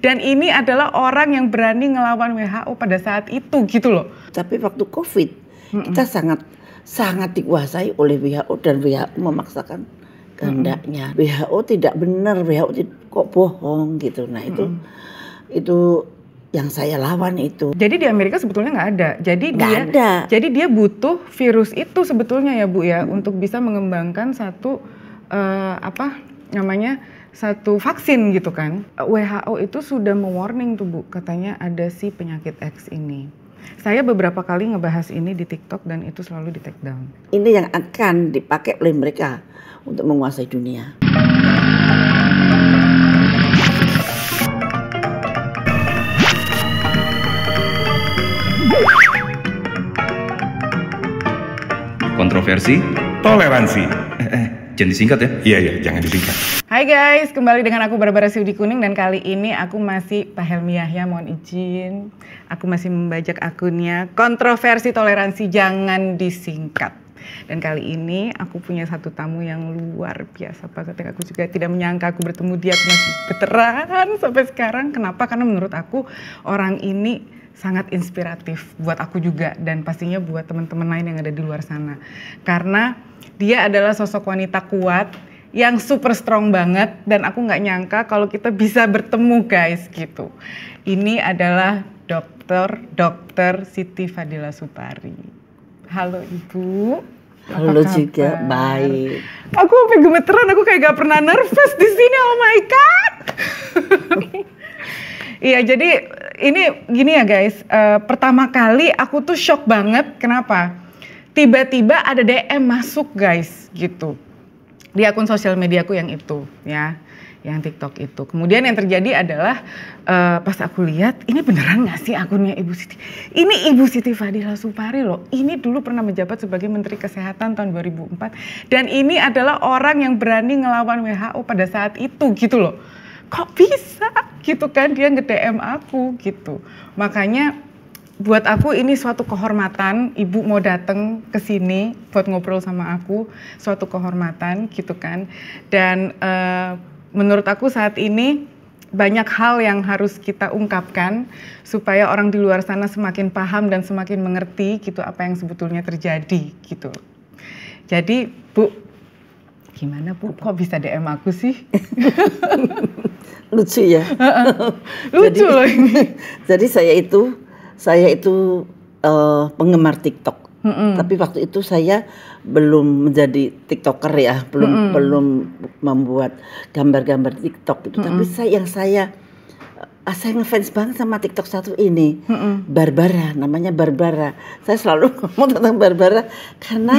Dan ini adalah orang yang berani ngelawan WHO pada saat itu gitu loh. Tapi waktu COVID mm -mm. kita sangat sangat dikuasai oleh WHO dan WHO memaksakan kehendaknya. Mm -mm. WHO tidak benar, WHO kok bohong gitu. Nah itu mm -mm. itu yang saya lawan itu. Jadi di Amerika sebetulnya nggak ada. Jadi gak dia ada. jadi dia butuh virus itu sebetulnya ya Bu ya hmm. untuk bisa mengembangkan satu uh, apa namanya satu vaksin gitu kan. WHO itu sudah mewarning tuh Bu, katanya ada si penyakit X ini. Saya beberapa kali ngebahas ini di TikTok dan itu selalu di take down. Ini yang akan dipakai oleh mereka untuk menguasai dunia. Kontroversi, toleransi, Jangan disingkat ya? Iya, iya, jangan disingkat. Hai guys, kembali dengan aku Barbara Siudi Kuning dan kali ini aku masih Pak Helmi Yahya, mohon izin. Aku masih membajak akunnya Kontroversi Toleransi Jangan Disingkat. Dan kali ini aku punya satu tamu yang luar biasa banget yang aku juga tidak menyangka aku bertemu dia aku masih veteran sampai sekarang. Kenapa? Karena menurut aku orang ini sangat inspiratif buat aku juga dan pastinya buat teman-teman lain yang ada di luar sana. Karena dia adalah sosok wanita kuat yang super strong banget dan aku nggak nyangka kalau kita bisa bertemu guys gitu. Ini adalah dokter dokter Siti Fadila Supari. Halo Ibu. Halo juga, baik. Aku sampai gemeteran, aku kayak gak pernah nervous di sini. Oh my god. Iya, jadi ini gini ya guys, uh, pertama kali aku tuh shock banget. Kenapa? Tiba-tiba ada DM masuk guys, gitu. Di akun sosial mediaku yang itu, ya, yang TikTok itu. Kemudian yang terjadi adalah uh, pas aku lihat, ini beneran gak sih akunnya Ibu Siti? Ini Ibu Siti Fadila Supari loh. Ini dulu pernah menjabat sebagai Menteri Kesehatan tahun 2004 dan ini adalah orang yang berani ngelawan WHO pada saat itu gitu loh. Kok bisa? gitu kan dia nge-DM aku gitu. Makanya buat aku ini suatu kehormatan ibu mau datang ke sini buat ngobrol sama aku, suatu kehormatan gitu kan. Dan uh, menurut aku saat ini banyak hal yang harus kita ungkapkan supaya orang di luar sana semakin paham dan semakin mengerti gitu apa yang sebetulnya terjadi gitu. Jadi Bu gimana Bu kok bisa DM aku sih? Lucu ya. Lucu jadi, loh ini. jadi saya itu saya itu uh, penggemar TikTok. Mm -hmm. Tapi waktu itu saya belum menjadi TikToker ya, belum mm -hmm. belum membuat gambar-gambar TikTok itu. Mm -hmm. Tapi saya yang saya ah, saya ngefans banget sama TikTok satu ini, mm -mm. Barbara, namanya Barbara. Saya selalu ngomong tentang Barbara karena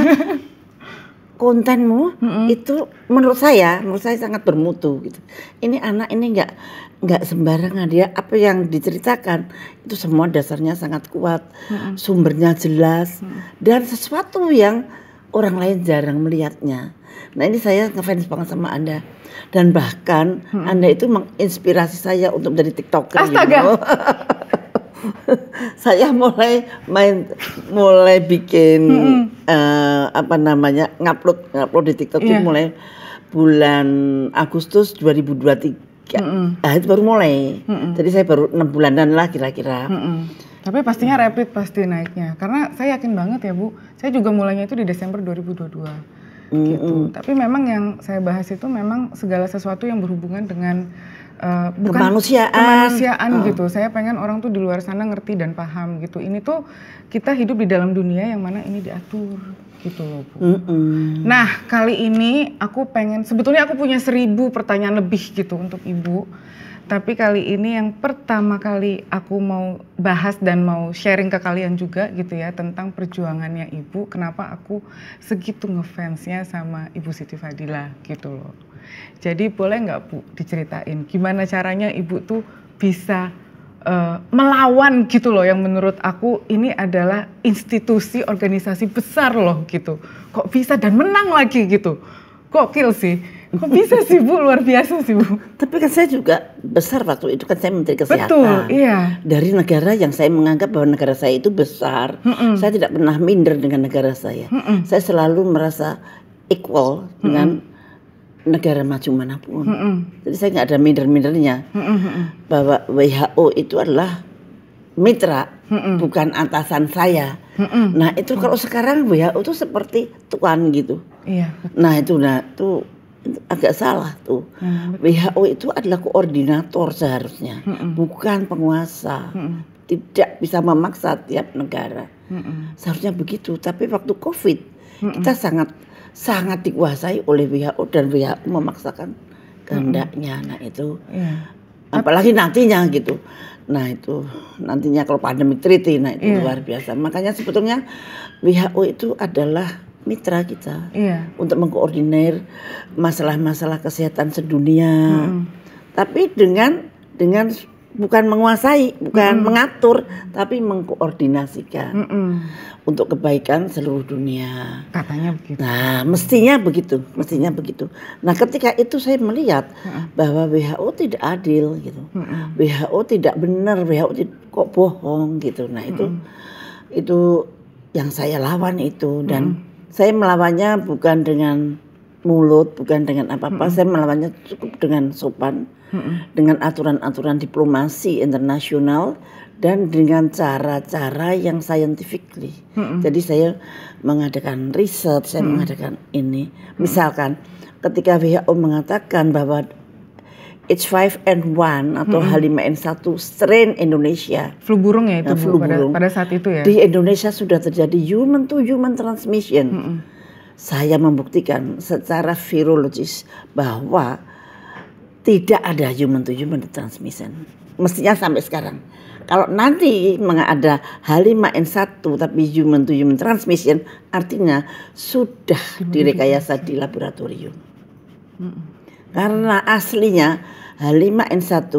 kontenmu mm-hmm. itu menurut saya menurut saya sangat bermutu gitu. Ini anak ini nggak nggak sembarangan dia apa yang diceritakan itu semua dasarnya sangat kuat, mm-hmm. sumbernya jelas mm-hmm. dan sesuatu yang orang lain jarang melihatnya. Nah ini saya ngefans banget sama anda dan bahkan hmm. anda itu menginspirasi saya untuk menjadi tiktoker. Gitu. Astaga. know? saya mulai main mulai bikin uh, apa namanya ngupload ngupload di TikTok yeah. itu iya. mulai bulan Agustus 2023. Mm Nah, itu baru mulai. Mm -hmm. Jadi saya baru enam bulanan lah kira-kira. Mm -hmm. Tapi pastinya mm. rapid pasti naiknya. Karena saya yakin banget ya Bu, saya juga mulainya itu di Desember 2022. Mm -hmm. Gitu. Tapi memang yang saya bahas itu memang segala sesuatu yang berhubungan dengan uh, bukan kemanusiaan, kemanusiaan uh. gitu. Saya pengen orang tuh di luar sana ngerti dan paham gitu. Ini tuh kita hidup di dalam dunia yang mana ini diatur gitu loh Bu. Mm -mm. Nah kali ini aku pengen sebetulnya aku punya seribu pertanyaan lebih gitu untuk Ibu. Tapi kali ini yang pertama kali aku mau bahas dan mau sharing ke kalian juga gitu ya tentang perjuangannya Ibu. Kenapa aku segitu ngefansnya sama Ibu Siti Fadila gitu loh. Jadi boleh nggak Bu diceritain gimana caranya Ibu tuh bisa uh, melawan gitu loh yang menurut aku ini adalah institusi organisasi besar loh gitu. Kok bisa dan menang lagi gitu. kok Gokil sih. Kok bisa sih Bu, luar biasa sih Bu. Tapi kan saya juga besar waktu itu kan saya Menteri Kesehatan. Betul, iya. Dari negara yang saya menganggap bahwa negara saya itu besar. Mm -mm. Saya tidak pernah minder dengan negara saya. Mm -mm. Saya selalu merasa equal dengan mm -mm negara maju manapun. Mm -mm. Jadi saya nggak ada minder-mindernya mm -mm. bahwa WHO itu adalah mitra, mm -mm. bukan atasan saya. Mm -mm. Nah itu kalau sekarang WHO itu seperti tuan gitu. Iya. Nah itu nah itu agak salah tuh. Mm, WHO itu adalah koordinator seharusnya, mm -mm. bukan penguasa. Mm -mm. Tidak bisa memaksa tiap negara. Mm -mm. Seharusnya begitu. Tapi waktu COVID mm -mm. kita sangat sangat dikuasai oleh WHO dan WHO memaksakan kehendaknya. Nah itu, yeah. apalagi nantinya gitu. Nah itu nantinya kalau pandemi treaty, nah itu yeah. luar biasa. Makanya sebetulnya WHO itu adalah mitra kita yeah. untuk mengkoordinir masalah-masalah kesehatan sedunia. Hmm. Tapi dengan dengan bukan menguasai, bukan mm. mengatur, tapi mengkoordinasikan mm -mm. untuk kebaikan seluruh dunia. Katanya begitu. Nah, mestinya begitu, mestinya begitu. Nah, ketika itu saya melihat mm bahwa WHO tidak adil gitu, mm WHO tidak benar, WHO kok bohong gitu. Nah, itu mm itu yang saya lawan itu dan mm. saya melawannya bukan dengan mulut bukan dengan apa-apa hmm. saya melawannya cukup dengan sopan hmm. dengan aturan-aturan diplomasi internasional dan dengan cara-cara yang scientifically hmm. jadi saya mengadakan riset saya hmm. mengadakan ini misalkan ketika WHO mengatakan bahwa H5N1 atau hmm. H5N1 strain Indonesia. Flu burung ya itu nah, flu burung. Pada, pada saat itu ya. Di Indonesia sudah terjadi human to human transmission. Hmm saya membuktikan secara virologis bahwa tidak ada human to human transmission. Mestinya sampai sekarang. Kalau nanti ada H5N1 tapi human to human transmission artinya sudah direkayasa di laboratorium. Karena aslinya H5N1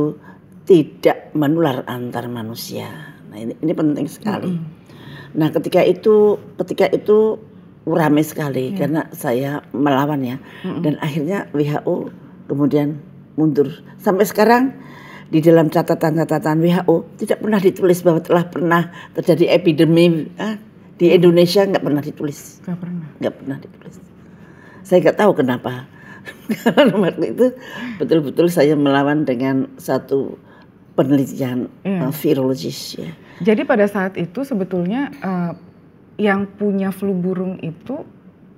tidak menular antar manusia. Nah ini, ini penting sekali. Nah ketika itu ketika itu ramai sekali yeah. karena saya melawan ya. -hmm. Dan akhirnya WHO kemudian mundur. Sampai sekarang di dalam catatan-catatan WHO tidak pernah ditulis bahwa telah pernah terjadi epidemi eh, di iya. Indonesia nggak pernah ditulis. Nggak pernah. Nggak pernah ditulis. Saya nggak tahu kenapa. Karena waktu itu betul-betul saya melawan dengan satu penelitian yeah. Iya. uh, virologis ya. Jadi pada saat itu sebetulnya uh, yang punya flu burung itu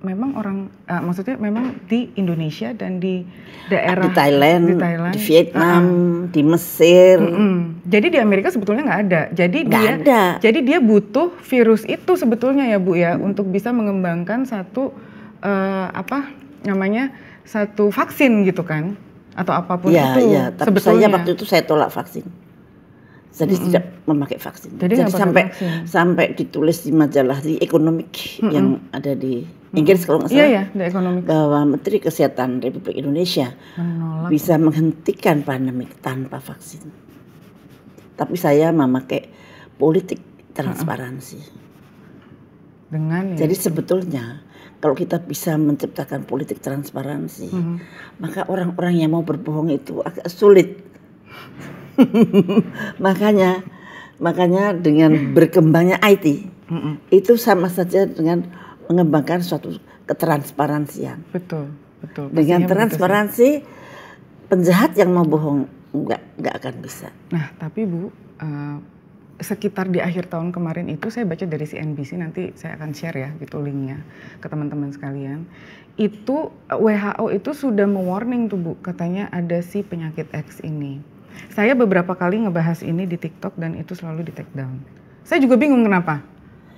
memang orang uh, maksudnya memang di Indonesia dan di daerah di Thailand, di, Thailand, di Vietnam, uh ah, huh ah. di Mesir. mm hmm Jadi di Amerika sebetulnya nggak ada. Jadi gak dia ada. jadi dia butuh virus itu sebetulnya ya Bu ya hmm. untuk bisa mengembangkan satu uh, apa namanya satu vaksin gitu kan atau apapun ya, itu. Iya, tapi sebetulnya. saya waktu itu saya tolak vaksin jadi hmm. tidak memakai vaksin. Jadi, jadi sampai vaksin. sampai ditulis di majalah di ekonomik hmm. yang ada di Inggris hmm. kalau nggak iya, salah, yeah, iya, yeah, bahwa Menteri Kesehatan Republik Indonesia Menolak. bisa menghentikan pandemi tanpa vaksin. Tapi saya memakai politik transparansi. Dengan ya. jadi sebetulnya kalau kita bisa menciptakan politik transparansi, hmm. maka orang-orang yang mau berbohong itu agak sulit. makanya makanya dengan berkembangnya IT mm -mm. itu sama saja dengan mengembangkan suatu ketransparansian. Betul, betul. Pastinya dengan transparansi betul. penjahat yang mau bohong nggak nggak akan bisa. Nah, tapi Bu uh, sekitar di akhir tahun kemarin itu saya baca dari CNBC nanti saya akan share ya gitu linknya ke teman-teman sekalian itu eh, WHO itu sudah mewarning tuh bu katanya ada si penyakit X ini saya beberapa kali ngebahas ini di TikTok dan itu selalu di take down. Saya juga bingung kenapa.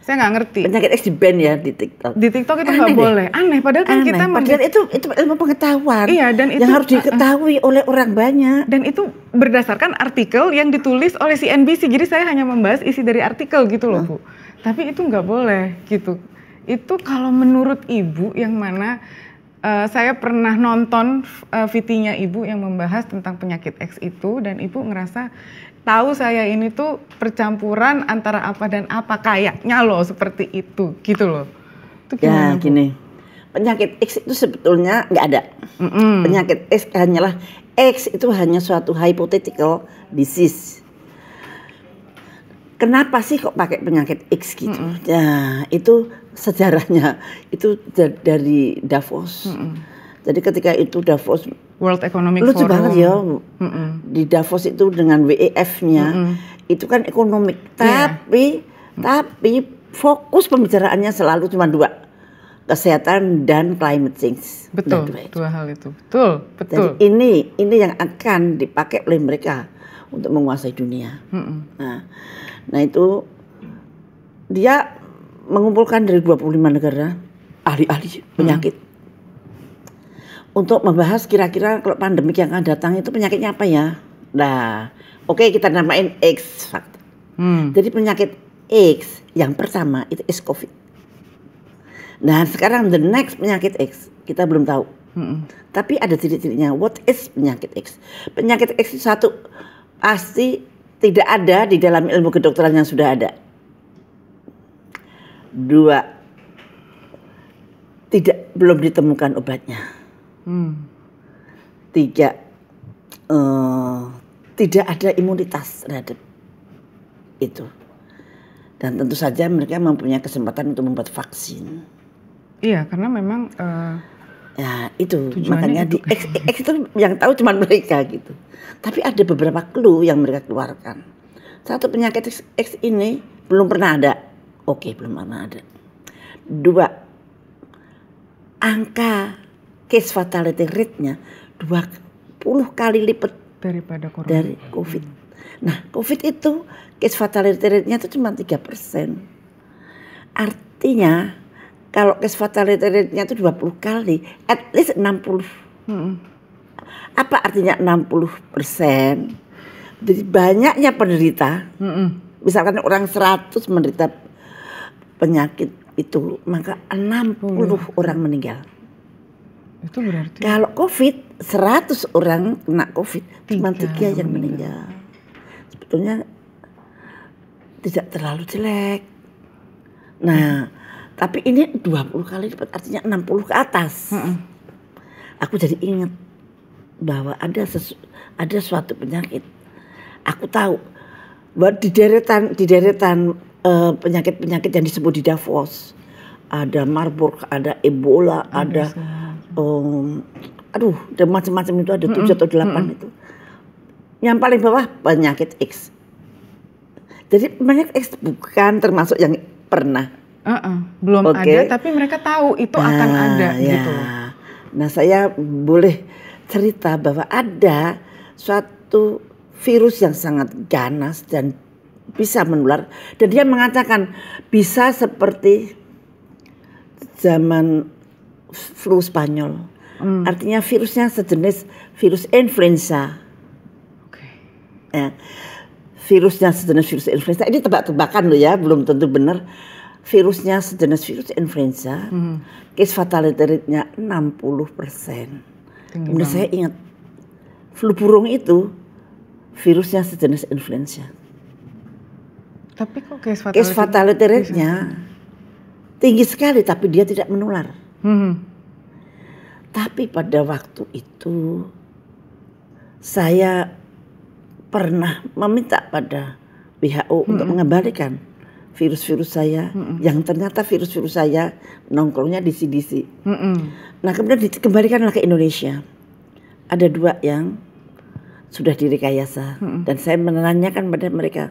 Saya nggak ngerti. Penyakit X di band ya di TikTok. Di TikTok itu nggak boleh. Aneh padahal kan Aneh. kita padahal itu itu ilmu pengetahuan. Iya dan itu yang harus diketahui uh, oleh orang banyak. Dan itu berdasarkan artikel yang ditulis oleh CNBC. Jadi saya hanya membahas isi dari artikel gitu loh, uh. Bu. Tapi itu nggak boleh gitu. Itu kalau menurut Ibu yang mana uh, saya pernah nonton uh, eh, vt ibu yang membahas tentang penyakit X itu dan ibu ngerasa tahu saya ini tuh percampuran antara apa dan apa kayaknya loh seperti itu gitu loh. Itu ya, gimana, ya ibu? gini penyakit X itu sebetulnya nggak ada mm -mm. penyakit X hanyalah X itu hanya suatu hypothetical disease kenapa sih kok pakai penyakit X gitu? Mm -hmm. Nah, itu sejarahnya itu dari Davos. Mm -hmm. Jadi ketika itu Davos World Economic lucu Forum. banget ya mm -hmm. di Davos itu dengan WEF-nya mm -hmm. itu kan ekonomi, iya. tapi yeah. tapi fokus pembicaraannya selalu cuma dua kesehatan dan climate change. Betul, dua, nah, dua hal itu. Betul, betul. Jadi ini ini yang akan dipakai oleh mereka untuk menguasai dunia. Mm -hmm. Nah, Nah itu dia mengumpulkan dari 25 negara ahli-ahli hmm. penyakit hmm. untuk membahas kira-kira kalau pandemi yang akan datang itu penyakitnya apa ya. Nah, oke okay, kita namain X faktor. Hmm. Jadi penyakit X yang pertama itu is COVID. Nah sekarang the next penyakit X kita belum tahu. Hmm. Tapi ada ciri-cirinya. What is penyakit X? Penyakit X itu satu pasti tidak ada di dalam ilmu kedokteran yang sudah ada. Dua, tidak belum ditemukan obatnya. Hmm. Tiga, uh, tidak ada imunitas terhadap itu. Dan tentu saja mereka mempunyai kesempatan untuk membuat vaksin. Iya, karena memang uh, Ya itu Tujuannya makanya itu. di X itu yang tahu cuma mereka gitu. Tapi ada beberapa clue yang mereka keluarkan. Satu penyakit X, X ini belum pernah ada. Oke, belum pernah ada. Dua, angka case fatality rate-nya dua puluh kali lipat daripada corona. dari COVID. Nah, COVID itu case fatality rate-nya itu cuma tiga persen Artinya kalau case fatality rate-nya itu 20 kali, at least 60. Hmm. Apa artinya 60 persen? Jadi banyaknya penderita, hmm. misalkan orang 100 menderita penyakit itu, maka 60 hmm. orang meninggal. Itu berarti? Kalau COVID, 100 orang kena COVID, cuma 3 yang meninggal. Sebetulnya tidak terlalu jelek. Nah, hmm tapi ini 20 kali lipat artinya 60 ke atas. Mm -mm. Aku jadi ingat bahwa ada sesu, ada suatu penyakit. Aku tahu bahwa di deretan di deretan eh, penyakit-penyakit uh, yang disebut di Davos ada Marburg, ada Ebola, ada, ada um, aduh, ada macam-macam itu ada tujuh atau delapan itu. Yang paling bawah penyakit X. Jadi penyakit X bukan termasuk yang pernah Uh -uh. Belum okay. ada, tapi mereka tahu itu nah, akan ada ya. gitu. Nah, saya boleh cerita bahwa ada suatu virus yang sangat ganas dan bisa menular. Dan dia mengatakan bisa seperti zaman flu Spanyol. Hmm. Artinya virusnya sejenis virus influenza. Okay. Ya. Virusnya sejenis virus influenza. Ini tebak-tebakan loh ya, belum tentu benar virusnya sejenis virus influenza, hmm. case fatality rate-nya 60 persen. Kemudian saya ingat flu burung itu virusnya sejenis influenza. Tapi kok case fatality, case fatality rate-nya tinggi sekali, tapi dia tidak menular. Hmm. Tapi pada waktu itu saya pernah meminta pada WHO hmm. untuk mengembalikan virus-virus saya mm -mm. yang ternyata virus-virus saya nongkrongnya di CDC. Mm -mm. Nah kemudian dikembalikanlah ke Indonesia. Ada dua yang sudah direkayasa mm -mm. dan saya menanyakan pada mereka,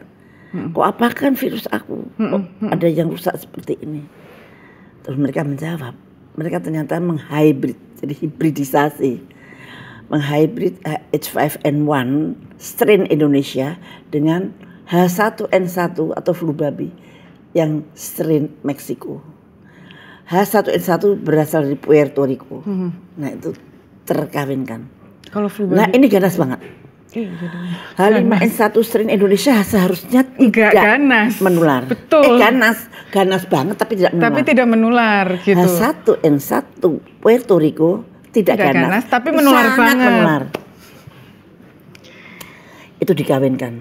mm -mm. kok apakan virus aku? Kok ada yang rusak seperti ini? Terus mereka menjawab, mereka ternyata menghybrid, jadi hibridisasi, menghybrid H5N1 eh, strain Indonesia dengan H1N1 atau flu babi yang strain Meksiko. H1N1 berasal dari Puerto Rico. Hmm. Nah itu terkawinkan. Kalau flu Nah ini ganas banget. Eh, H5N1 strain Indonesia seharusnya tidak Gak ganas. menular. Eh, Betul. Eh, ganas, ganas banget tapi tidak menular. Tapi tidak menular gitu. H1N1 Puerto Rico tidak, tidak ganas, ganas tapi menular sangat banget. menular. Itu dikawinkan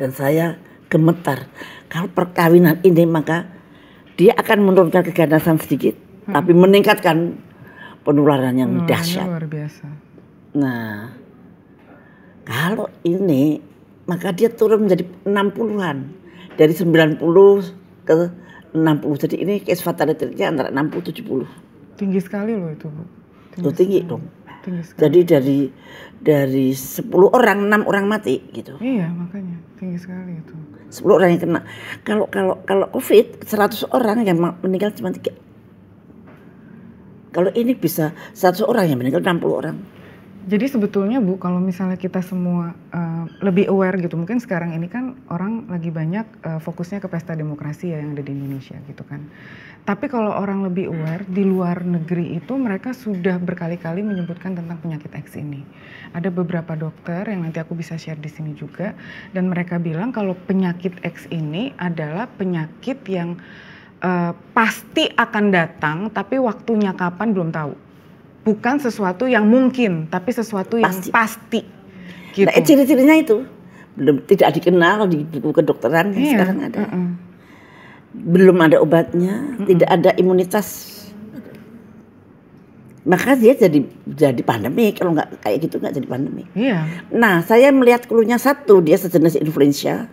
dan saya gemetar. Kalau perkawinan ini maka dia akan menurunkan keganasan sedikit, hmm. tapi meningkatkan penularan yang oh, dahsyat. Luar biasa. Nah, kalau ini maka dia turun menjadi 60-an. Dari 90 ke 60. Jadi ini case fatality-nya antara 60 70. Tinggi sekali loh itu, Bu. Tinggi, tinggi dong. Jadi dari dari 10 orang 6 orang mati gitu. Iya, makanya tinggi sekali itu. 10 orang yang kena. Kalau kalau kalau Covid 100 orang yang meninggal cuma 3. Kalau ini bisa 100 orang yang meninggal 60 orang jadi sebetulnya Bu, kalau misalnya kita semua uh, lebih aware gitu, mungkin sekarang ini kan orang lagi banyak uh, fokusnya ke pesta demokrasi ya yang ada di Indonesia gitu kan. Tapi kalau orang lebih aware di luar negeri itu mereka sudah berkali-kali menyebutkan tentang penyakit X ini. Ada beberapa dokter yang nanti aku bisa share di sini juga dan mereka bilang kalau penyakit X ini adalah penyakit yang uh, pasti akan datang tapi waktunya kapan belum tahu bukan sesuatu yang mungkin, tapi sesuatu yang pasti. pasti nah, gitu. Nah, ciri-cirinya itu belum tidak dikenal di buku kedokteran yang iya, sekarang ada. Mm -mm. Belum ada obatnya, mm -mm. tidak ada imunitas. Maka dia jadi jadi pandemi kalau nggak kayak gitu nggak jadi pandemi. Iya. Nah, saya melihat keluarnya satu dia sejenis influenza.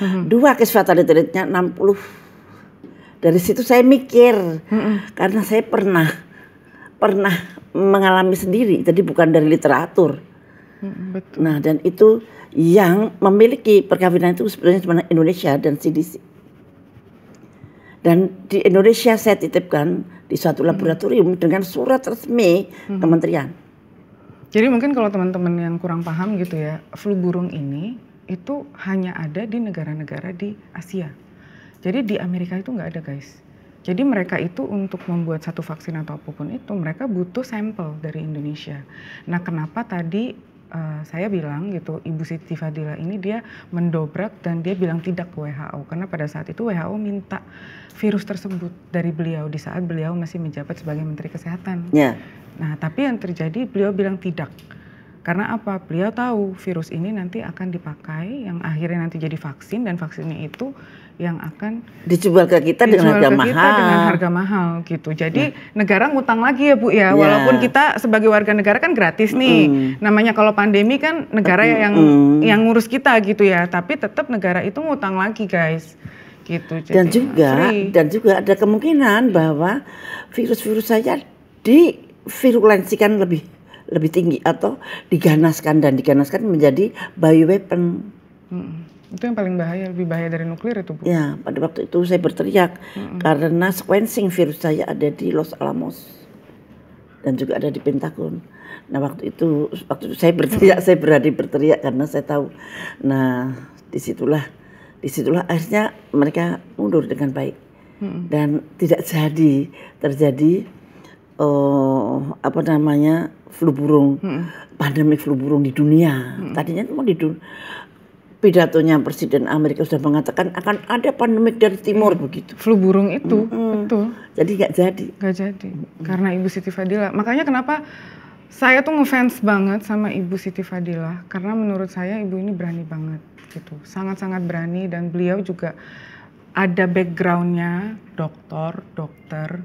Mm -hmm. Dua case fatality rate-nya 60. Dari situ saya mikir mm -hmm. karena saya pernah pernah mengalami sendiri, jadi bukan dari literatur. Betul. Nah, dan itu yang memiliki perkawinan itu sebenarnya cuma Indonesia dan CDC. Dan di Indonesia saya titipkan di suatu laboratorium hmm. dengan surat resmi hmm. kementerian. Jadi mungkin kalau teman-teman yang kurang paham gitu ya, flu burung ini itu hanya ada di negara-negara di Asia. Jadi di Amerika itu nggak ada guys jadi mereka itu untuk membuat satu vaksin atau apapun itu mereka butuh sampel dari Indonesia. Nah kenapa tadi uh, saya bilang gitu Ibu Siti Fadila ini dia mendobrak dan dia bilang tidak ke WHO karena pada saat itu WHO minta virus tersebut dari beliau di saat beliau masih menjabat sebagai Menteri Kesehatan. Yeah. Nah tapi yang terjadi beliau bilang tidak. Karena apa? Beliau tahu virus ini nanti akan dipakai yang akhirnya nanti jadi vaksin dan vaksinnya itu yang akan dijual ke kita dijual dengan harga ke mahal. kita dengan harga mahal gitu. Jadi hmm. negara ngutang lagi ya Bu ya, iya. walaupun kita sebagai warga negara kan gratis nih. Mm. Namanya kalau pandemi kan negara yang mm. yang ngurus kita gitu ya, tapi tetap negara itu ngutang lagi guys. Gitu. Jadi, dan juga Masri. dan juga ada kemungkinan bahwa virus-virus saja divirulensikan lebih lebih tinggi atau diganaskan dan diganaskan menjadi bioweapon. Hmm. Itu yang paling bahaya, lebih bahaya dari nuklir itu, Bu. Ya, pada waktu itu saya berteriak mm -hmm. karena sequencing virus saya ada di Los Alamos dan juga ada di Pentagon. Nah, waktu itu waktu itu saya berteriak, mm -hmm. saya berani berteriak karena saya tahu. Nah, disitulah disitulah akhirnya mereka mundur dengan baik mm -hmm. dan tidak jadi terjadi uh, apa namanya flu burung, hmm. pandemi flu burung di dunia. Hmm. Tadinya mau di dunia pidatonya Presiden Amerika sudah mengatakan akan ada pandemik dari timur hmm. begitu. Flu burung itu, hmm. betul. Jadi nggak jadi. Nggak jadi, hmm. karena Ibu Siti Fadila. Makanya kenapa saya tuh ngefans banget sama Ibu Siti Fadila, karena menurut saya Ibu ini berani banget gitu, sangat-sangat berani dan beliau juga ada backgroundnya dokter, dokter,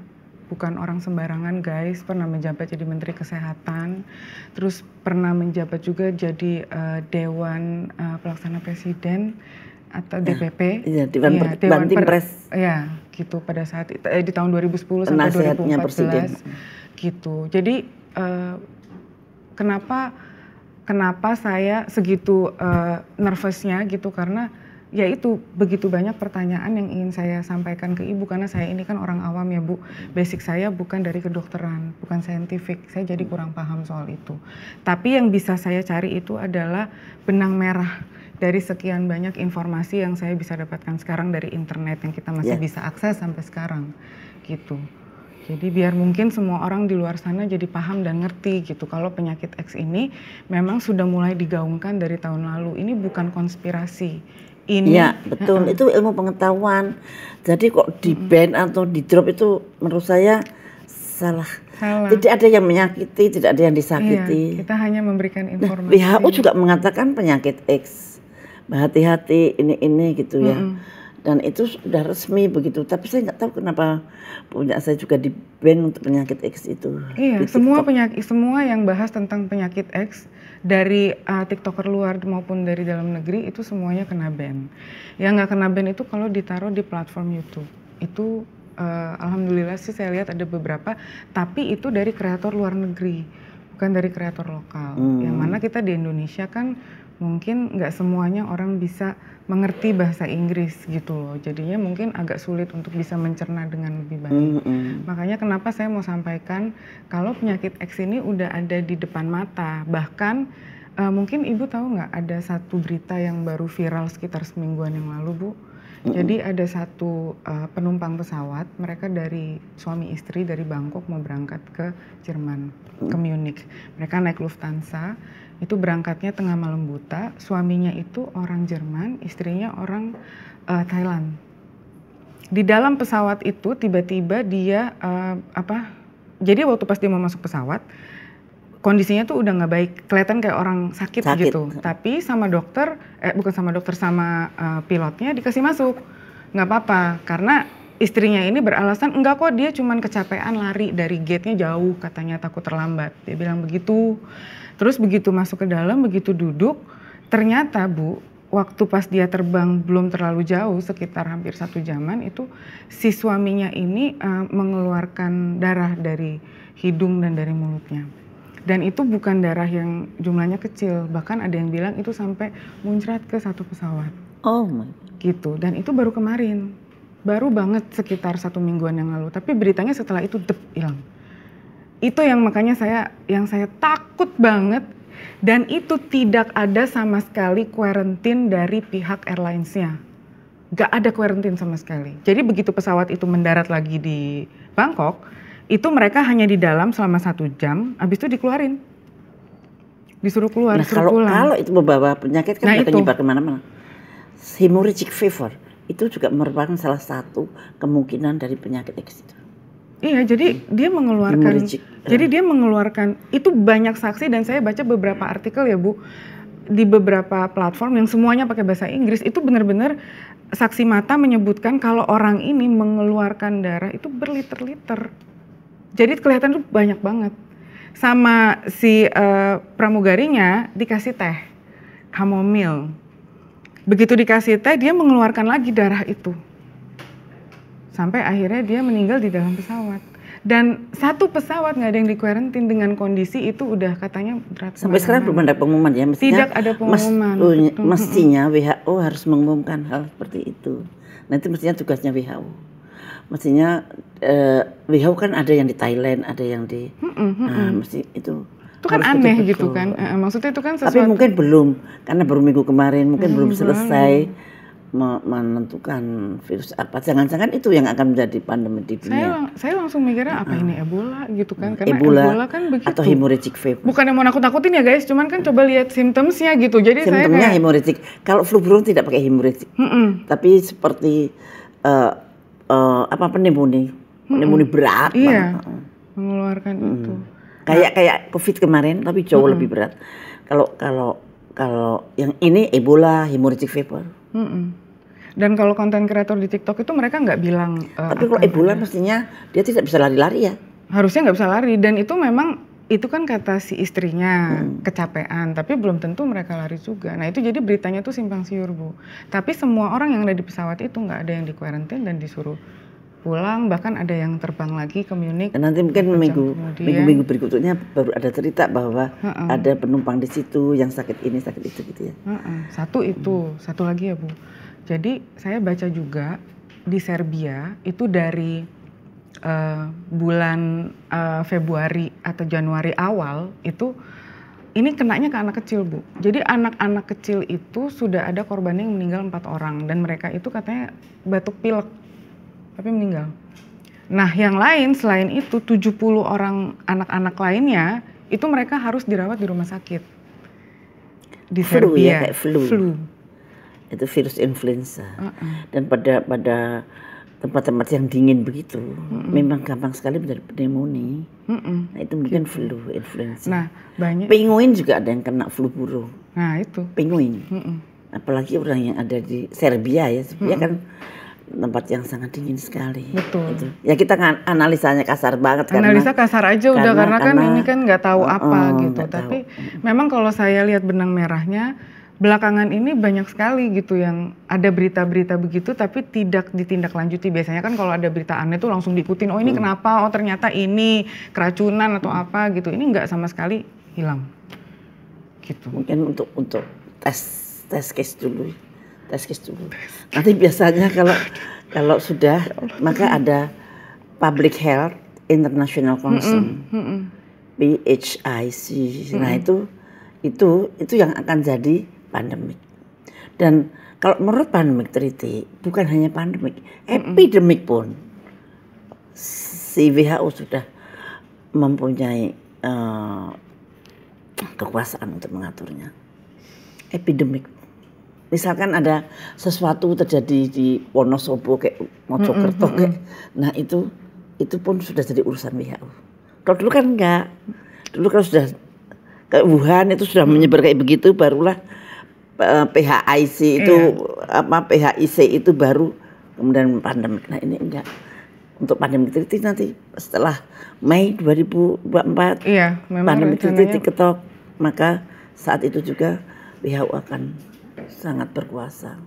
bukan orang sembarangan guys, pernah menjabat jadi Menteri Kesehatan, terus pernah menjabat juga jadi uh, Dewan uh, Pelaksana Presiden atau DPP. ya, iya, Dewan, ya, per, Dewan per, Pres. Ya, gitu pada saat eh, di tahun 2010 sampai 2014. Presiden. Gitu. Jadi uh, kenapa kenapa saya segitu uh, nervousnya gitu karena ya itu begitu banyak pertanyaan yang ingin saya sampaikan ke ibu karena saya ini kan orang awam ya bu basic saya bukan dari kedokteran bukan saintifik saya jadi kurang paham soal itu tapi yang bisa saya cari itu adalah benang merah dari sekian banyak informasi yang saya bisa dapatkan sekarang dari internet yang kita masih yeah. bisa akses sampai sekarang gitu jadi biar mungkin semua orang di luar sana jadi paham dan ngerti gitu kalau penyakit X ini memang sudah mulai digaungkan dari tahun lalu. Ini bukan konspirasi ini. Iya, betul. Itu ilmu pengetahuan. Jadi kok di band atau di drop itu menurut saya salah. salah. Tidak ada yang menyakiti, tidak ada yang disakiti. Iya, kita hanya memberikan nah, informasi. Nah, WHO juga mengatakan penyakit X. Hati-hati ini ini gitu ya. Mm -hmm dan itu sudah resmi begitu tapi saya nggak tahu kenapa punya saya juga di band untuk penyakit X itu iya semua penyakit semua yang bahas tentang penyakit X dari uh, tiktoker luar maupun dari dalam negeri itu semuanya kena ban yang nggak kena ban itu kalau ditaruh di platform YouTube itu uh, alhamdulillah sih saya lihat ada beberapa tapi itu dari kreator luar negeri bukan dari kreator lokal hmm. yang mana kita di Indonesia kan mungkin nggak semuanya orang bisa mengerti bahasa Inggris gitu loh. Jadinya mungkin agak sulit untuk bisa mencerna dengan lebih baik. Mm -hmm. Makanya kenapa saya mau sampaikan kalau penyakit X ini udah ada di depan mata. Bahkan uh, mungkin Ibu tahu nggak ada satu berita yang baru viral sekitar semingguan yang lalu, Bu. Jadi ada satu uh, penumpang pesawat, mereka dari suami istri dari Bangkok mau berangkat ke Jerman, ke Munich. Mereka naik Lufthansa itu berangkatnya tengah malam buta suaminya itu orang Jerman istrinya orang uh, Thailand di dalam pesawat itu tiba-tiba dia uh, apa jadi waktu pas dia mau masuk pesawat kondisinya tuh udah nggak baik kelihatan kayak orang sakit, sakit gitu tapi sama dokter eh bukan sama dokter sama uh, pilotnya dikasih masuk nggak apa-apa karena istrinya ini beralasan enggak kok dia cuma kecapean lari dari gate-nya jauh katanya takut terlambat. Dia bilang begitu. Terus begitu masuk ke dalam, begitu duduk, ternyata Bu, waktu pas dia terbang belum terlalu jauh, sekitar hampir satu jaman itu si suaminya ini uh, mengeluarkan darah dari hidung dan dari mulutnya. Dan itu bukan darah yang jumlahnya kecil, bahkan ada yang bilang itu sampai muncrat ke satu pesawat. Oh my. Gitu. Dan itu baru kemarin baru banget sekitar satu mingguan yang lalu tapi beritanya setelah itu dep hilang itu yang makanya saya yang saya takut banget dan itu tidak ada sama sekali quarantine dari pihak airlinesnya Gak ada quarantine sama sekali jadi begitu pesawat itu mendarat lagi di Bangkok itu mereka hanya di dalam selama satu jam habis itu dikeluarin disuruh keluar nah, disuruh kalau, pulang. kalau itu membawa penyakit kan nah, akan nyebar kemana-mana hemorrhagic fever itu juga merupakan salah satu kemungkinan dari penyakit X itu. Iya, jadi hmm. dia mengeluarkan Hemorrhagic. jadi hmm. dia mengeluarkan itu banyak saksi dan saya baca beberapa artikel ya, Bu. Di beberapa platform yang semuanya pakai bahasa Inggris itu benar-benar saksi mata menyebutkan kalau orang ini mengeluarkan darah itu berliter-liter. Jadi kelihatan itu banyak banget. Sama si uh, pramugarinya dikasih teh chamomile Begitu dikasih teh, dia mengeluarkan lagi darah itu. Sampai akhirnya dia meninggal di dalam pesawat. Dan satu pesawat nggak ada yang dikuarantin dengan kondisi itu udah katanya berat. Sampai sekarang belum ada pengumuman ya? Mestinya, Tidak ada pengumuman. Mes, oh, mestinya WHO harus mengumumkan hal seperti itu. Nanti mestinya tugasnya WHO. Mestinya eh, WHO kan ada yang di Thailand, ada yang di... hmm, hmm. Nah, mesti itu itu kan aneh gitu kan uh, maksudnya itu kan sesuatu tapi mungkin belum karena baru minggu kemarin mungkin hmm, belum selesai belum menentukan virus apa jangan-jangan itu yang akan menjadi pandemi di dunia. Saya, saya langsung mikirnya apa ini Ebola gitu kan karena Ebola, Ebola kan begitu. Atau hemorrhagic fever. Bukan yang mau nakut-nakutin ya guys, cuman kan coba lihat simptomsnya gitu. Jadi simptomnya kayak... hemorrhagic. Kalau flu burung tidak pakai hemorrhagic, mm -mm. tapi seperti uh, uh, apa pneumonia, pneumonia mm berat. Iya, mengeluarkan mm itu. Kayak nah. kayak Covid kemarin tapi jauh hmm. lebih berat. Kalau kalau kalau yang ini Ebola, hemorrhagic fever. Hmm. Dan kalau konten kreator di TikTok itu mereka nggak bilang. Uh, tapi kalau Ebola ya. mestinya dia tidak bisa lari-lari ya. Harusnya nggak bisa lari dan itu memang itu kan kata si istrinya hmm. kecapean, tapi belum tentu mereka lari juga. Nah itu jadi beritanya tuh simpang siur bu. Tapi semua orang yang ada di pesawat itu nggak ada yang di dan disuruh pulang bahkan ada yang terbang lagi ke Munich nanti mungkin minggu minggu berikutnya baru ada cerita bahwa uh -uh. ada penumpang di situ yang sakit ini sakit itu gitu ya uh -uh. satu itu -huh. satu lagi ya bu jadi saya baca juga di Serbia itu dari uh, bulan uh, Februari atau Januari awal itu ini kenaknya ke anak kecil bu. Jadi anak-anak kecil itu sudah ada korban yang meninggal empat orang dan mereka itu katanya batuk pilek tapi meninggal. Nah, yang lain selain itu 70 orang anak-anak lainnya itu mereka harus dirawat di rumah sakit. Di flu ya, Serbia. ya kayak flu. flu. Itu virus influenza. Uh -uh. Dan pada pada tempat-tempat yang dingin begitu, uh -uh. memang gampang sekali menjadi pneumonia. Uh -uh. Nah, itu mungkin gitu. flu, influenza. Nah, banyak. Penguin juga ada yang kena flu burung. Nah, itu. Penguin. Uh -uh. Apalagi orang yang ada di Serbia ya, Serbia uh -uh. kan tempat yang sangat dingin sekali. Betul. Gitu. Ya kita kan analisanya kasar banget karena analisa kasar aja karena, udah karena, karena kan ini kan nggak tahu oh, apa oh, gitu. Tapi tahu. memang kalau saya lihat benang merahnya belakangan ini banyak sekali gitu yang ada berita-berita begitu tapi tidak ditindaklanjuti. Biasanya kan kalau ada berita aneh tuh langsung diikutin. Oh ini hmm. kenapa? Oh ternyata ini keracunan atau hmm. apa gitu. Ini nggak sama sekali hilang. Gitu. Mungkin untuk untuk tes tes case dulu tes kis dulu. Gitu. Nanti biasanya kalau kalau sudah maka ada public health international concern. Mm -mm, mm PHIC. Nah, itu itu itu yang akan jadi pandemik. Dan kalau menurut pandemik teriti bukan hanya pandemik, epidemik pun si WHO sudah mempunyai uh, kekuasaan untuk mengaturnya. Epidemik misalkan ada sesuatu terjadi di Wonosobo kayak Mojokerto mm -hmm. kayak nah itu itu pun sudah jadi urusan WHO. Kalau dulu kan enggak. Dulu kalau sudah ke Wuhan itu sudah menyebar kayak begitu barulah uh, eh, PHIC itu iya. apa PHIC itu baru kemudian pandemi. Nah ini enggak. Untuk pandemi kritis nanti setelah Mei 2024 iya, pandemi kritis diketok maka saat itu juga WHO akan sangat berkuasa.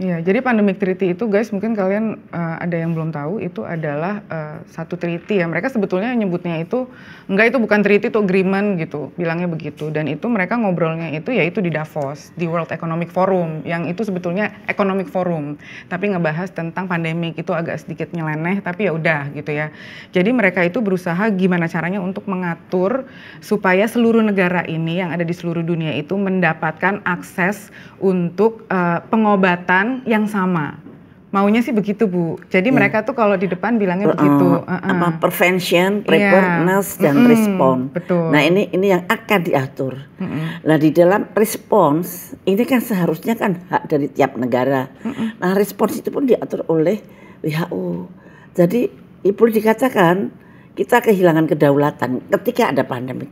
Iya, jadi pandemic treaty itu guys mungkin kalian uh, ada yang belum tahu itu adalah uh, satu treaty ya. Mereka sebetulnya nyebutnya itu enggak itu bukan treaty itu agreement gitu, bilangnya begitu. Dan itu mereka ngobrolnya itu ya itu di Davos, di World Economic Forum yang itu sebetulnya economic forum, tapi ngebahas tentang pandemik itu agak sedikit nyeleneh tapi ya udah gitu ya. Jadi mereka itu berusaha gimana caranya untuk mengatur supaya seluruh negara ini yang ada di seluruh dunia itu mendapatkan akses untuk uh, pengobatan depan yang sama. Maunya sih begitu bu. Jadi yeah. mereka tuh kalau di depan bilangnya Pre begitu. Uh, uh. Apa prevention, iya. preparedness yeah. dan mm -hmm. respon. Nah ini ini yang akan diatur. Mm -hmm. Nah di dalam respons ini kan seharusnya kan hak dari tiap negara. Mm -hmm. Nah respons itu pun diatur oleh WHO. Jadi ibu dikatakan kita kehilangan kedaulatan ketika ada pandemi.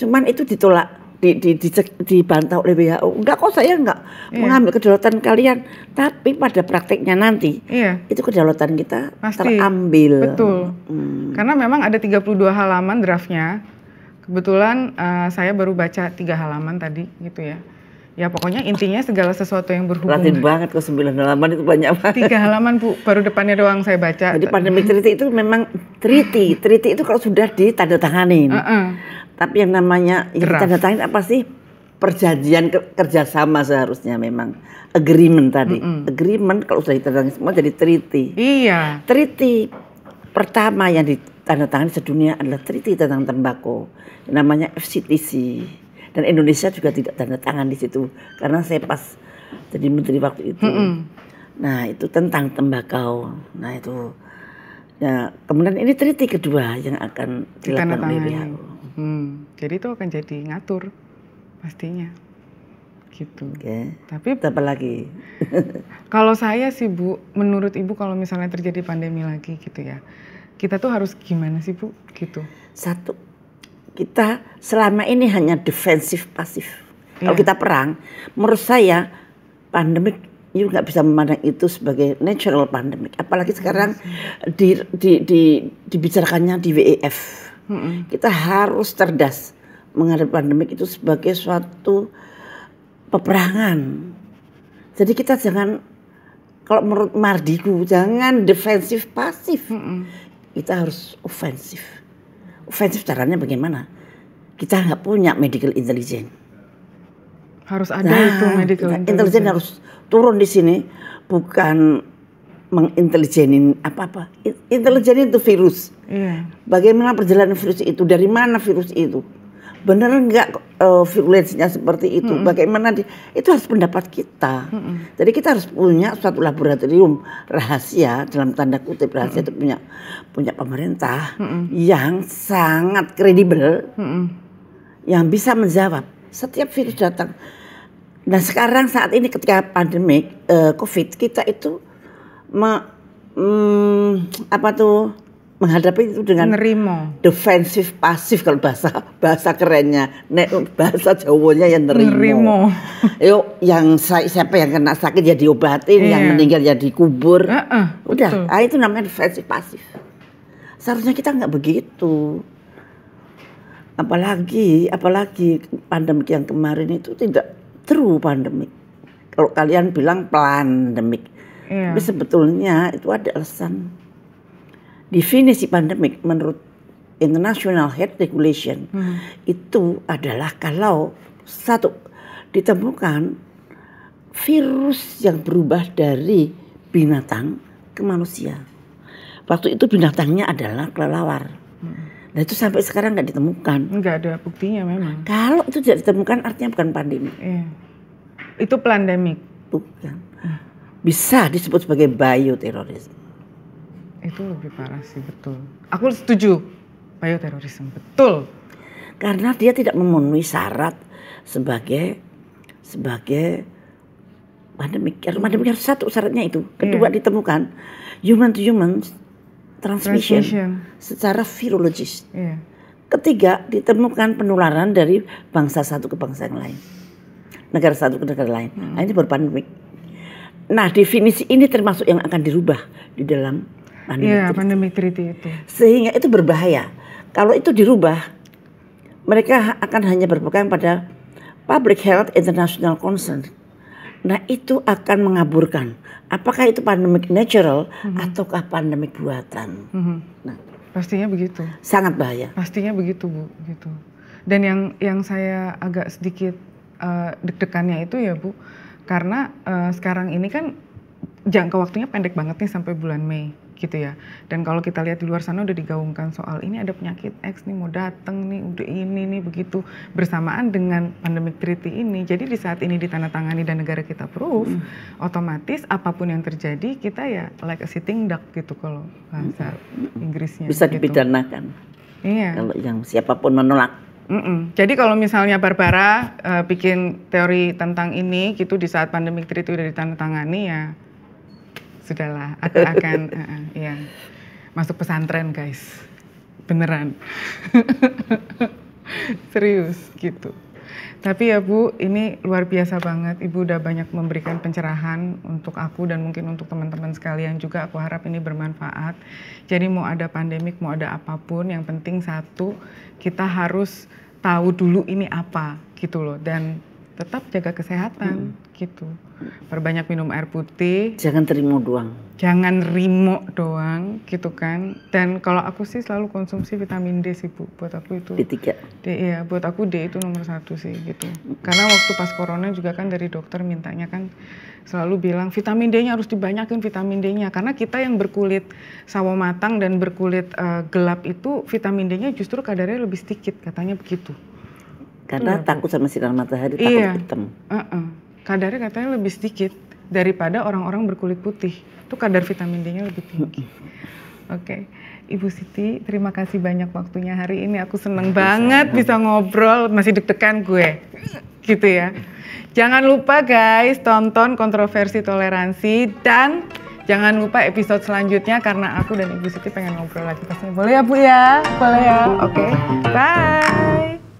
Cuman itu ditolak di, di, di, dibantah oleh WHO. Enggak kok saya enggak yeah. mengambil kedaulatan kalian, tapi pada prakteknya nanti yeah. itu kedaulatan kita Pasti. terambil. Betul. Hmm. Karena memang ada 32 halaman draftnya. Kebetulan uh, saya baru baca tiga halaman tadi gitu ya. Ya pokoknya intinya segala sesuatu yang berhubungan. Latin banget ke sembilan halaman itu banyak banget. Tiga halaman bu, baru depannya doang saya baca. Jadi pandemi treaty itu memang treaty, treaty itu kalau sudah ditandatangani. Uh -uh tapi yang namanya yang ditandatangani apa sih? Perjanjian ke, kerjasama seharusnya memang agreement tadi. Mm -mm. Agreement kalau sudah ditandatangani semua jadi treaty. Iya. Treaty pertama yang ditandatangani sedunia adalah treaty tentang tembakau. Namanya FCTC. Dan Indonesia juga tidak tanda tangan di situ karena saya pas jadi menteri waktu itu. Mm -mm. Nah, itu tentang tembakau. Nah, itu. Ya, kemudian ini treaty kedua yang akan dilakukan oleh WHO. Hmm, jadi itu akan jadi ngatur pastinya gitu. Okay. Tapi apa lagi? kalau saya sih Bu, menurut Ibu kalau misalnya terjadi pandemi lagi gitu ya. Kita tuh harus gimana sih Bu gitu? Satu kita selama ini hanya defensif pasif. Yeah. Kalau iya. kita perang, menurut saya pandemi you nggak bisa memandang itu sebagai natural pandemic. Apalagi sekarang iya di, di, di, dibicarakannya di WEF hmm Kita harus cerdas menghadapi pandemik itu sebagai suatu peperangan. Jadi kita jangan kalau menurut Mardiku jangan defensif pasif. Mm-hmm. Kita harus ofensif. Ofensif caranya bagaimana? Kita nggak punya medical intelligence. Harus ada nah, itu medical Intelligence harus turun di sini bukan mengintelijenin apa apa intelijen itu virus yeah. bagaimana perjalanan virus itu dari mana virus itu benar nggak uh, eh, virulensinya seperti itu mm -hmm. bagaimana di, itu harus pendapat kita mm -hmm. jadi kita harus punya suatu laboratorium rahasia dalam tanda kutip rahasia mm -hmm. itu punya punya pemerintah mm -hmm. yang sangat kredibel mm -hmm. yang bisa menjawab setiap virus datang dan nah, sekarang saat ini ketika pandemik uh, covid kita itu me, mm, apa tuh menghadapi itu dengan nerimo. defensif pasif kalau bahasa bahasa kerennya nek bahasa Jawanya yang nerimo. nerimo. Yuk yang siapa yang kena sakit ya obatin, yang iya. meninggal ya kubur. Uh -uh, Udah, betul. ah, itu namanya defensif pasif. Seharusnya kita nggak begitu. Apalagi apalagi pandemik yang kemarin itu tidak true pandemik. Kalau kalian bilang pandemik, Iya. Tapi sebetulnya itu ada alasan. Definisi pandemik menurut International Health Regulation hmm. itu adalah kalau satu ditemukan virus yang berubah dari binatang ke manusia. Waktu itu binatangnya adalah kelelawar. Hmm. Dan nah, itu sampai sekarang nggak ditemukan. Nggak ada buktinya memang. Kalau itu tidak ditemukan artinya bukan pandemi. Iya. Itu pandemik. Bukan bisa disebut sebagai bioterorisme. Itu lebih parah sih betul. Aku setuju bioterorisme betul. Karena dia tidak memenuhi syarat sebagai sebagai pandemik. Pandemik harus satu syaratnya itu. Kedua yeah. ditemukan human to human transmission, transmission. secara virologis. Yeah. Ketiga ditemukan penularan dari bangsa satu ke bangsa yang lain, negara satu ke negara lain. Hmm. Nah, ini berpandemik. Nah, definisi ini termasuk yang akan dirubah di dalam pandemi ya, pandemi treaty itu. Sehingga itu berbahaya. Kalau itu dirubah, mereka akan hanya berpegang pada public health international concern. Nah, itu akan mengaburkan apakah itu pandemic natural mm -hmm. ataukah pandemic buatan. Mm -hmm. Nah, pastinya begitu. Sangat bahaya. Pastinya begitu, Bu, gitu. Dan yang yang saya agak sedikit uh, deg-degannya itu ya, Bu, karena uh, sekarang ini kan jangka waktunya pendek banget nih sampai bulan Mei gitu ya. Dan kalau kita lihat di luar sana udah digaungkan soal ini ada penyakit X nih mau dateng nih udah ini nih begitu bersamaan dengan pandemic treaty ini. Jadi di saat ini ditandatangani dan negara kita proof, mm. otomatis apapun yang terjadi kita ya like a sitting duck gitu kalau bahasa hmm. Inggrisnya. Bisa gitu. dipidanakan. Iya. Kalau yang siapapun menolak Mm -mm. Jadi kalau misalnya Barbara uh, bikin teori tentang ini gitu di saat pandemik itu udah ditandatangani ya sudahlah aku akan uh, ya masuk pesantren guys beneran serius gitu. Tapi ya Bu, ini luar biasa banget. Ibu udah banyak memberikan pencerahan untuk aku dan mungkin untuk teman-teman sekalian juga. Aku harap ini bermanfaat. Jadi mau ada pandemik, mau ada apapun, yang penting satu kita harus tahu dulu ini apa gitu loh dan tetap jaga kesehatan hmm. gitu. Perbanyak minum air putih. Jangan terima doang. Jangan rimo doang gitu kan. Dan kalau aku sih selalu konsumsi vitamin D sih Bu. Buat aku itu. D3. D iya, buat aku D itu nomor satu sih gitu. Karena waktu pas corona juga kan dari dokter mintanya kan selalu bilang vitamin D-nya harus dibanyakin vitamin D-nya. Karena kita yang berkulit sawo matang dan berkulit uh, gelap itu vitamin D-nya justru kadarnya lebih sedikit katanya begitu karena iya. takut sama sinar matahari takut iya. hitam uh -uh. kadarnya katanya lebih sedikit daripada orang-orang berkulit putih itu kadar vitamin D-nya lebih tinggi oke okay. Ibu Siti, terima kasih banyak waktunya hari ini. Aku seneng iya, banget bisa ngobrol, masih deg-degan gue. Gitu ya. Jangan lupa guys, tonton kontroversi toleransi dan jangan lupa episode selanjutnya karena aku dan Ibu Siti pengen ngobrol lagi pastinya. Boleh ya Bu ya? Boleh ya? Oke, okay. bye!